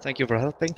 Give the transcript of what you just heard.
Thank you for helping.